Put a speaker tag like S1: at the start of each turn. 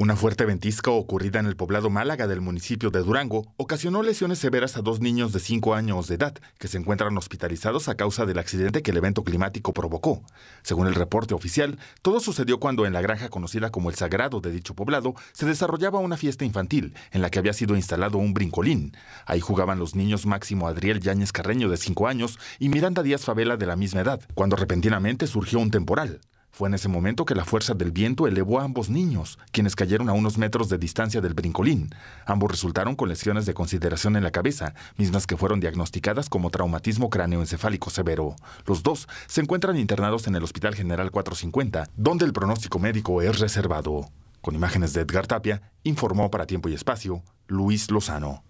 S1: Una fuerte ventisca ocurrida en el poblado Málaga del municipio de Durango ocasionó lesiones severas a dos niños de 5 años de edad que se encuentran hospitalizados a causa del accidente que el evento climático provocó. Según el reporte oficial, todo sucedió cuando en la granja conocida como el Sagrado de dicho poblado se desarrollaba una fiesta infantil en la que había sido instalado un brincolín. Ahí jugaban los niños Máximo Adriel Yáñez Carreño de 5 años y Miranda Díaz Favela de la misma edad, cuando repentinamente surgió un temporal. Fue en ese momento que la fuerza del viento elevó a ambos niños, quienes cayeron a unos metros de distancia del brincolín. Ambos resultaron con lesiones de consideración en la cabeza, mismas que fueron diagnosticadas como traumatismo cráneoencefálico severo. Los dos se encuentran internados en el Hospital General 450, donde el pronóstico médico es reservado. Con imágenes de Edgar Tapia, informó para Tiempo y Espacio Luis Lozano.